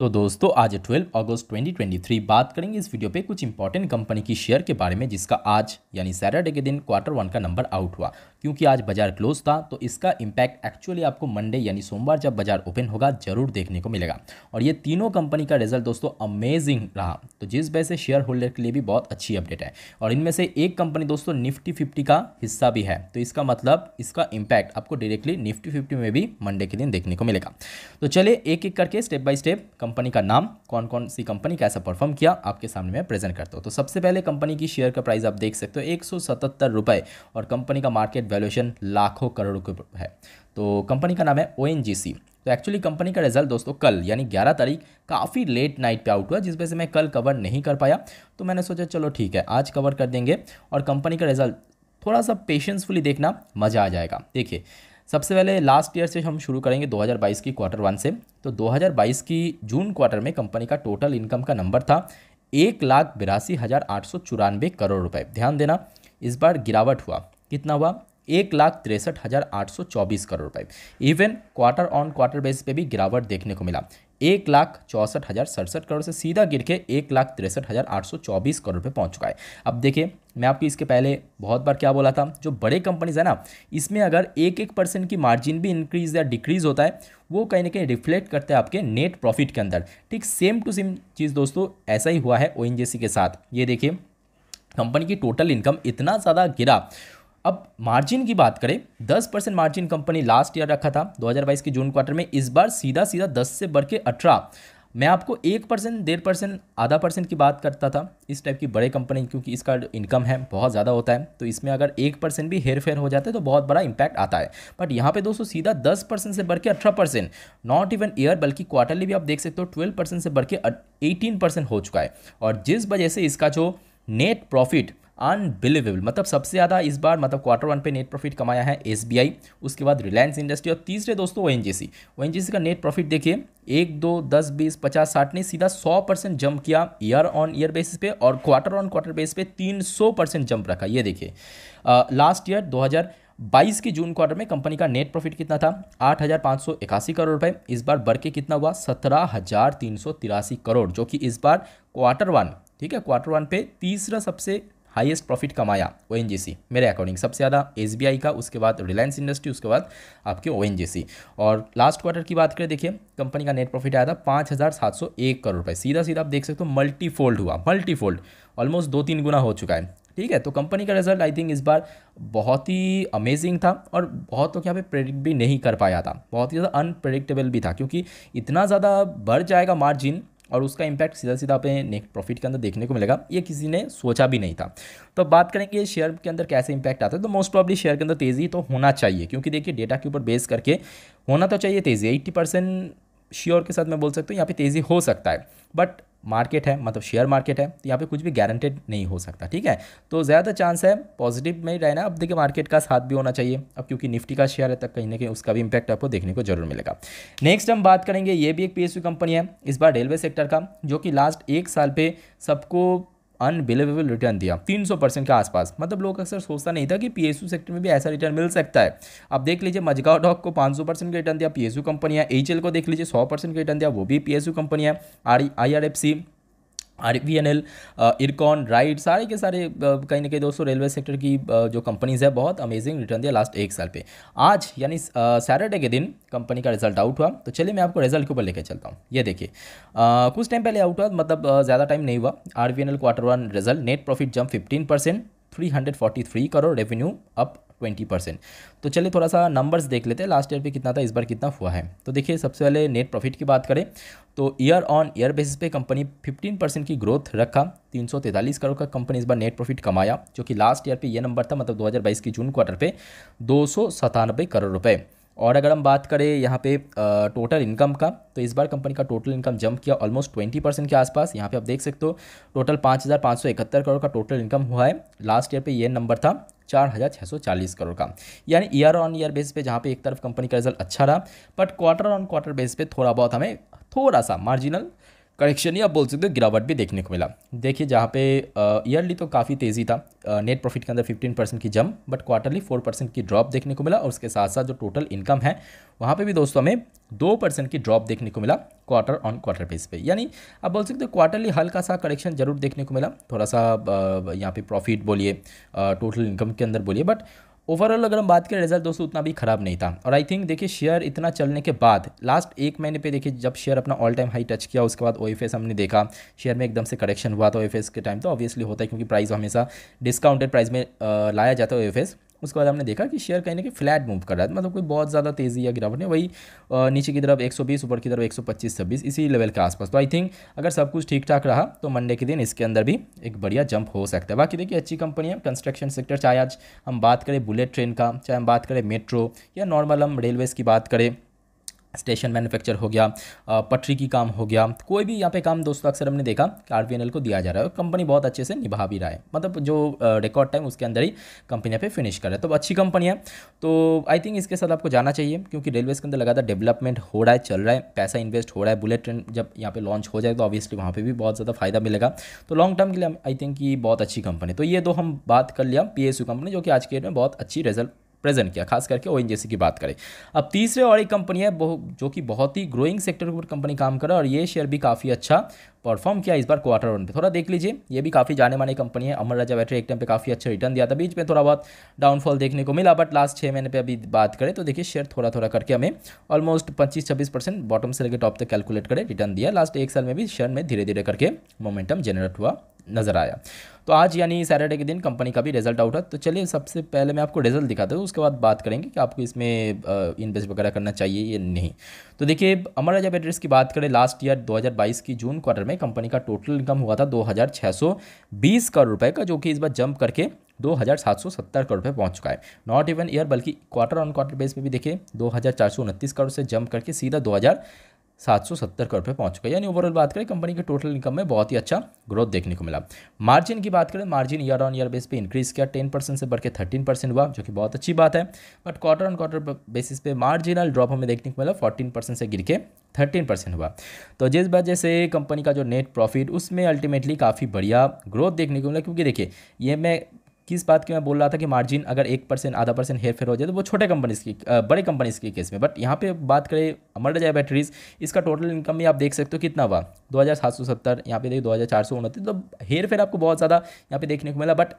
तो दोस्तों आज 12 अगस्त 2023 बात करेंगे इस वीडियो पे कुछ इंपॉर्टेंट कंपनी की शेयर के बारे में जिसका आज यानी सैटरडे के दिन क्वार्टर वन का नंबर आउट हुआ क्योंकि आज बाजार क्लोज था तो इसका इम्पैक्ट एक्चुअली आपको मंडे यानी सोमवार जब बाजार ओपन होगा जरूर देखने को मिलेगा और ये तीनों कंपनी का रिजल्ट दोस्तों अमेजिंग रहा तो जिस वजह से शेयर होल्डर के लिए भी बहुत अच्छी अपडेट है और इनमें से एक कंपनी दोस्तों निफ्टी फिफ्टी का हिस्सा भी है तो इसका मतलब इसका इम्पैक्ट आपको डायरेक्टली निफ्टी फिफ्टी में भी मंडे के दिन देखने को मिलेगा तो चलिए एक एक करके स्टेप बाई स्टेप कंपनी का नाम कौन कौन सी कंपनी कैसा परफॉर्म किया आपके सामने मैं प्रेजेंट करता हूँ तो सबसे पहले कंपनी की शेयर का प्राइस आप देख सकते हो एक रुपए और कंपनी का मार्केट वैल्यूएशन लाखों करोड़ रुपये है तो कंपनी का नाम है ओ तो एक्चुअली कंपनी का रिजल्ट दोस्तों कल यानी 11 तारीख काफ़ी लेट नाइट पे आउट हुआ जिस वजह से मैं कल कवर नहीं कर पाया तो मैंने सोचा चलो ठीक है आज कवर कर देंगे और कंपनी का रिजल्ट थोड़ा सा पेशेंसफुली देखना मज़ा आ जाएगा देखिए सबसे पहले लास्ट ईयर से हम शुरू करेंगे 2022 की क्वार्टर वन से तो 2022 की जून क्वार्टर में कंपनी का टोटल इनकम का नंबर था एक लाख बिरासी हज़ार आठ सौ चौरानवे करोड़ रुपए ध्यान देना इस बार गिरावट हुआ कितना हुआ एक लाख तिरसठ हज़ार आठ सौ चौबीस करोड़ रुपए even quarter on quarter base पे भी गिरावट देखने को मिला एक लाख चौंसठ हज़ार सड़सठ करोड़ से सीधा गिर के एक लाख तिरसठ हज़ार आठ सौ चौबीस करोड़ पे पहुंच चुका है अब देखिए मैं आपको इसके पहले बहुत बार क्या बोला था जो बड़े कंपनीज है ना इसमें अगर एक एक परसेंट की मार्जिन भी इंक्रीज या डिक्रीज होता है वो कहीं ना कहीं रिफ्लेक्ट करते हैं आपके नेट प्रॉफिट के अंदर ठीक सेम टू सेम चीज़ दोस्तों ऐसा ही हुआ है ओ के साथ ये देखिए कंपनी की टोटल इनकम इतना ज़्यादा गिरा अब मार्जिन की बात करें दस percent margin company last year रखा था 2022 के जून क्वार्टर में इस बार सीधा सीधा 10 से बढ़ के अठारह मैं आपको एक परसेंट डेढ़ परसेंट आधा परसेंट की बात करता था इस टाइप की बड़े कंपनी क्योंकि इसका इनकम है बहुत ज़्यादा होता है तो इसमें अगर एक परसेंट भी हेर फेर हो जाता है तो बहुत बड़ा इंपैक्ट आता है बट यहाँ पे दोस्तों सीधा दस परसेंट से बढ़ के अठारह परसेंट नॉट इवन ईयर बल्कि क्वार्टरली भी आप देख सकते हो ट्वेल्व परसेंट से बढ़ के एटीन परसेंट हो चुका है और जिस वजह से इसका जो नेट प्रॉफिट अनबिलीवेबल मतलब सबसे ज़्यादा इस बार मतलब क्वार्टर वन पे नेट प्रॉफिट कमाया है एस उसके बाद रिलायंस इंडस्ट्री और तीसरे दोस्तों ओ एन का नेट प्रॉफिट देखिए एक दो दस बीस पचास साठ ने सीधा सौ परसेंट जंप किया ईयर ऑन ईयर बेसिस पे और क्वार्टर ऑन क्वार्टर बेसिस पे तीन सौ परसेंट जंप रखा ये देखिए लास्ट ईयर दो हज़ार बाईस के जून क्वार्टर में कंपनी का नेट प्रॉफिट कितना था आठ हज़ार पाँच सौ इक्यासी करोड़ रुपए इस बार बढ़ के कितना हुआ सत्रह हज़ार तीन सौ तिरासी करोड़ जो कि इस बार क्वार्टर वन ठीक है क्वार्टर वन पे तीसरा सबसे हाईएस्ट प्रॉफिट कमाया ओ मेरे अकॉर्डिंग सबसे ज़्यादा एस का उसके बाद रिलायंस इंडस्ट्री उसके बाद आपके ओ और लास्ट क्वार्टर की बात करें देखिए कंपनी का नेट प्रॉफिट आया था पाँच हज़ार सात सौ एक करोड़ रुपये सीधा सीधा आप देख सकते हो मल्टीफोल्ड हुआ मल्टीफोल्ड ऑलमोस्ट दो तीन गुना हो चुका है ठीक है तो कंपनी का रिजल्ट आई थिंक इस बार बहुत ही अमेजिंग था और बहुत तो क्या पे प्रेडिक्ट भी नहीं कर पाया था बहुत ही ज़्यादा अनप्रेडिक्टेबल भी था क्योंकि इतना ज़्यादा बढ़ जाएगा मार्जिन और उसका इम्पैक्ट सीधा सीधा अपने नेट प्रॉफिट के अंदर देखने को मिलेगा ये किसी ने सोचा भी नहीं था तो बात करेंगे शेयर के अंदर कैसे इम्पैक्ट आता है तो मोस्ट प्रॉब्ली शेयर के अंदर तेज़ी तो होना चाहिए क्योंकि देखिए डेटा के ऊपर बेस करके होना तो चाहिए तेज़ी एट्टी परसेंट श्योर के साथ मैं बोल सकता हूँ यहाँ पे तेज़ी हो सकता है बट मार्केट है मतलब शेयर मार्केट है तो यहाँ पे कुछ भी गारंटेड नहीं हो सकता ठीक है तो ज़्यादा चांस है पॉजिटिव में ही रहना अब देखिए मार्केट का साथ भी होना चाहिए अब क्योंकि निफ्टी का शेयर है तक कहीं ना कहीं उसका भी इम्पैक्ट आपको देखने को जरूर मिलेगा नेक्स्ट हम बात करेंगे ये भी एक पी कंपनी है इस बार रेलवे सेक्टर का जो कि लास्ट एक साल पर सबको अनबिलेवेबल रिटर्न दिया 300 परसेंट के आसपास मतलब लोग अक्सर सोचता नहीं था कि पी सेक्टर में भी ऐसा रिटर्न मिल सकता है अब देख लीजिए मजगांव डॉक को 500 परसेंट का रिटर्न दिया पीएसयू कंपनियां एच को देख लीजिए 100 परसेंट का रिटर्न दिया वो भी पीएसयू कंपनियां I R F C R V N L IRCON right सारे के सारे कहीं ना कहीं दोस्तों रेलवे सेक्टर की जो कंपनीज़ है बहुत अमेजिंग रिटर्न दिया लास्ट एक साल पे आज यानी सैटरडे के दिन कंपनी का रिजल्ट आउट हुआ तो चलिए मैं आपको रिजल्ट के ऊपर लेकर चलता हूँ ये देखिए कुछ टाइम पहले आउट हुआ मतलब ज़्यादा टाइम नहीं हुआ R V N L quarter one result net profit jump fifteen percent three hundred forty three crore revenue up twenty percent तो चलिए थोड़ा सा नंबर्स देख लेते हैं लास्ट ईयर पे कितना था इस बार कितना हुआ है तो देखिए सबसे पहले नेट प्रॉफिट की बात करें तो ईयर ऑन ईयर बेसिस पे कंपनी 15 परसेंट की ग्रोथ रखा 343 करोड़ का कंपनी इस बार नेट प्रॉफिट कमाया जो कि लास्ट ईयर पे ये नंबर था मतलब 2022 की जून क्वार्टर पे दो करोड़ रुपये और अगर हम बात करें यहाँ पे टोटल इनकम का तो इस बार कंपनी का टोटल इनकम जंप किया ऑलमोस्ट ट्वेंटी परसेंट के आसपास यहाँ पे आप देख सकते हो टोटल पाँच हज़ार पाँच सौ इकहत्तर करोड़ का टोटल इनकम हुआ है लास्ट ईयर पे ये नंबर था चार हज़ार छः सौ चालीस करोड़ का यानी ईयर ऑन ईयर बेस पे जहाँ पे एक तरफ कंपनी का रिजल्ट अच्छा रहा but quarter on quarter base पे थोड़ा बहुत हमें थोड़ा सा मार्जिनल करेक्शन या बोल सकते हो गिरावट भी देखने को मिला देखिए जहाँ पे ईयरली तो काफ़ी तेज़ी था नेट प्रॉफिट के अंदर 15 परसेंट की जम बट क्वार्टरली 4 परसेंट की ड्रॉप देखने को मिला और उसके साथ साथ जो टोटल इनकम है वहाँ पे भी दोस्तों हमें 2 परसेंट की ड्रॉप देखने को मिला क्वार्टर ऑन क्वार्टर बेस पे यानी आप बोल सकते हो क्वार्टरली हल्का सा करेक्शन जरूर देखने को मिला थोड़ा सा यहाँ पे प्रॉफिट बोलिए टोटल इनकम के अंदर बोलिए बट ओवरऑल अगर हम बात करें रिजल्ट दोस्तों उतना भी खराब नहीं था और आई थिंक देखिए शेयर इतना चलने के बाद लास्ट एक महीने पे देखिए जब शेयर अपना ऑल टाइम हाई टच किया उसके बाद ओ हमने देखा शेयर में एकदम से करेक्शन हुआ था ओ के टाइम तो ऑब्वियसली होता है क्योंकि प्राइस हमेशा डिस्काउंटेड प्राइस में लाया जाता है ओ उसके बाद हमने देखा कि शेयर कहीं ना कहीं फ्लैट मूव कर रहा है मतलब कोई बहुत ज़्यादा तेज़ी या गिरावट नहीं वही नीचे की तरफ 120 ऊपर की तरफ 125 छब्बीस इसी लेवल के आसपास तो आई थिंक अगर सब कुछ ठीक ठाक रहा तो मंडे के दिन इसके अंदर भी एक बढ़िया जंप हो सकता है बाकी देखिए अच्छी कंपनी है कंस्ट्रक्शन सेक्टर चाहे आज हम बात करें बुलेट ट्रेन का चाहे हम बात करें मेट्रो या नॉर्मल हम रेलवेज़ की बात करें स्टेशन मैन्युफैक्चर हो गया पटरी की काम हो गया कोई भी यहाँ पे काम दोस्तों अक्सर हमने देखा कि आर को दिया जा रहा है और कंपनी बहुत अच्छे से निभा भी रहा है मतलब जो रिकॉर्ड टाइम उसके अंदर ही कंपनी यहाँ पे फिनिश कर रहा है तो अच्छी कंपनी है तो आई थिंक इसके साथ आपको जाना चाहिए क्योंकि रेलवे के अंदर लगातार डेवलपमेंट हो रहा है चल रहा है पैसा इन्वेस्ट हो रहा है बुलेट ट्रेन जब यहाँ पर लॉन्च हो जाए तो ऑब्वियसली वहाँ पर भी बहुत ज़्यादा फायदा मिलेगा तो लॉन्ग टर्म के लिए आई थिंक ये बहुत अच्छी कंपनी तो ये दो हम बात कर लिया पी कंपनी जो कि आज के डेट में बहुत अच्छी रिजल्ट प्रेजेंट किया खास करके ओ की बात करें अब तीसरे और एक कंपनी है जो कि बहुत ही ग्रोइंग सेक्टर के ऊपर कंपनी काम कर रहा है और ये शेयर भी काफ़ी अच्छा परफॉर्म किया इस बार क्वार्टर वन पे थोड़ा देख लीजिए ये भी काफ़ी जाने माने कंपनी है अमर राजा बैटरी एक टाइम पे काफ़ी अच्छा रिटर्न दिया था बीच में थोड़ा बहुत डाउनफॉल देखने को मिला बट लास्ट छः महीने पे अभी बात करें तो देखिए शेयर थोड़ा थोड़ा करके हमें ऑलमोस्ट पच्चीस छब्बीस परसेंट बॉटम से लेकर टॉप तक कैलकुलेट करें रिटर्न दिया लास्ट एक साल में भी शेयर में धीरे धीरे करके मोमेंटम जनरेट हुआ नज़र आया तो आज यानी सैटरडे के दिन कंपनी का भी रिजल्ट आउट है तो चलिए सबसे पहले मैं आपको रिजल्ट दिखाता हूँ उसके बाद बात करेंगे कि आपको इसमें इन्वेस्ट वगैरह करना चाहिए या नहीं तो देखिए अमर राजा बेटर्स की बात करें लास्ट ईयर 2022 की जून क्वार्टर में कंपनी का टोटल इनकम हुआ था दो करोड़ रुपये का जो कि इस बार जंप करके सत्तर करोड़ रुपये पहुँच चुका है नॉट इवन ईयर बल्कि क्वार्टर ऑन क्वार्टर बेस में भी देखिए दो करोड़ से जंप करके सीधा दो सात सौ सत्तर करोड़ पे पहुंच चुका है यानी ओवरऑल बात करें कंपनी के टोटल इनकम में बहुत ही अच्छा ग्रोथ देखने को मिला मार्जिन की बात करें margin year on year base पे इंक्रीज़ किया टेन परसेंट से बढ़ के थर्टीन परसेंट हुआ जो कि बहुत अच्छी बात है but quarter on quarter basis पे मार्जिनल ड्रॉप हमें देखने को मिला फोर्टीन परसेंट से गिर के थर्टीन परसेंट हुआ तो जिस वजह से कंपनी का जो नेट प्रॉफिट उसमें अल्टीमेटली काफ़ी बढ़िया ग्रोथ देखने को मिला क्योंकि देखिए ये मैं किस बात की मैं बोल रहा था कि मार्जिन अगर एक परसेंट आधा परसेंट हेर फेर हो जाए तो वो छोटे कंपनीज की बड़े कंपनीज के केस में बट यहाँ पे बात करें अमर जाए बैटरीज इसका टोटल इनकम भी आप देख सकते हो कितना हुआ दो हज़ार सात सौ सत्तर यहाँ पे देखिए दो हज़ार चार सौ उनतीस तो हेर फेर आपको बहुत ज़्यादा यहाँ पे देखने को मिला बट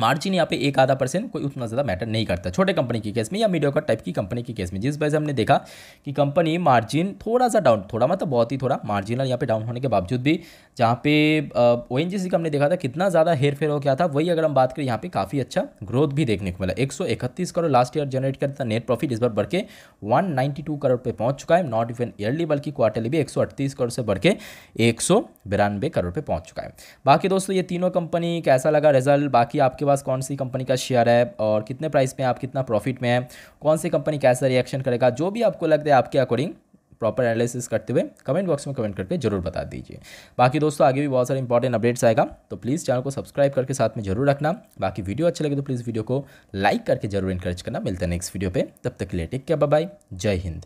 मार्जिन यहाँ पे एक आधा परसेंट कोई उतना ज़्यादा मैटर नहीं करता छोटे कंपनी के केस में या मीडिया टाइप की कंपनी के केस में जिस वजह से हमने देखा कि कंपनी मार्जिन थोड़ा सा डाउन थोड़ा मतलब बहुत ही थोड़ा मार्जिनल यहाँ पे डाउन होने के बावजूद भी जहाँ पे ओ एन का हमने देखा था कितना ज़्यादा हेर फेर हो गया था वही अगर हम बात करें यहाँ पे काफ़ी अच्छा ग्रोथ भी देखने को मिला एक करोड़ लास्ट ईयर जनरेट करता था नेट प्रॉफिट इस बार बढ़ के वन करोड़ पर पहुँच चुका है नॉट इवन ईयरली बल्कि क्वार्टरली भी एक करोड़ से बढ़ के एक करोड़ पर पहुँच चुका है बाकी दोस्तों ये तीनों कंपनी कैसा लगा रिजल्ट बाकी आपके आपके पास कौन सी कंपनी का शेयर है और कितने प्राइस में आप कितना प्रॉफिट में है कौन सी कंपनी कैसा रिएक्शन करेगा जो भी आपको लगता है आपके अकॉर्डिंग प्रॉपर एनालिसिस करते हुए कमेंट बॉक्स में कमेंट करके जरूर बता दीजिए बाकी दोस्तों आगे भी बहुत सारे इंपॉर्टेंट अपडेट्स आएगा तो प्लीज़ चैनल को सब्सक्राइब करके साथ में जरूर रखना बाकी वीडियो अच्छे लगे तो प्लीज़ वीडियो को लाइक करके जरूर इंकरेज करना मिलता है नेक्स्ट वीडियो पर तब तक के लिए टेक क्या बाय जय हिंद